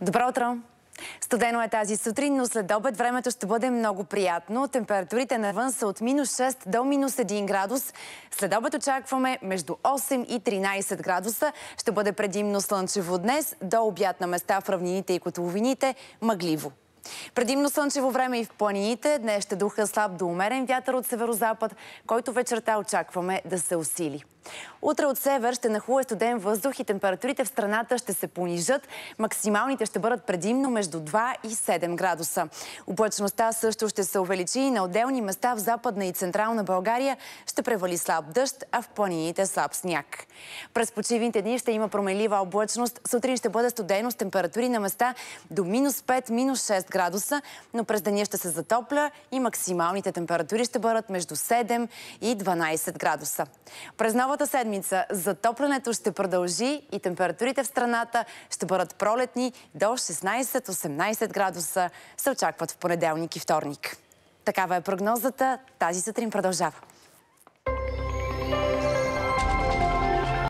Добро утро! Студено е тази сутрин, но след обед времето ще бъде много приятно. Температурите навън са от минус 6 до минус 1 градус. След обед очакваме между 8 и 13 градуса. Ще бъде предимно слънчево днес, до обяд на места в равнините и котловините, мъгливо. Предимно слънчево време и в планините. Днес ще духа слаб до умерен вятър от северо-запад, който вечерта очакваме да се усили. Утре от север ще нахуе студен въздух и температурите в страната ще се понижат. Максималните ще бъдат предимно между 2 и 7 градуса. Облачността също ще се увеличи и на отделни места в западна и централна България ще превали слаб дъжд, а в планините слаб сняг. През почивните дни ще има промелива облъчност. Сутрин ще бъде студено с температури на места до минус 5, минус 6 градуса, но през деня ще се затопля и максималните температури ще бъдат между 7 и 12 градуса. През новата седмица затоплянето ще продължи и температурите в страната ще бъдат пролетни до 16-18 градуса. Се очакват в понеделник и вторник. Такава е прогнозата. Тази сутрин продължава.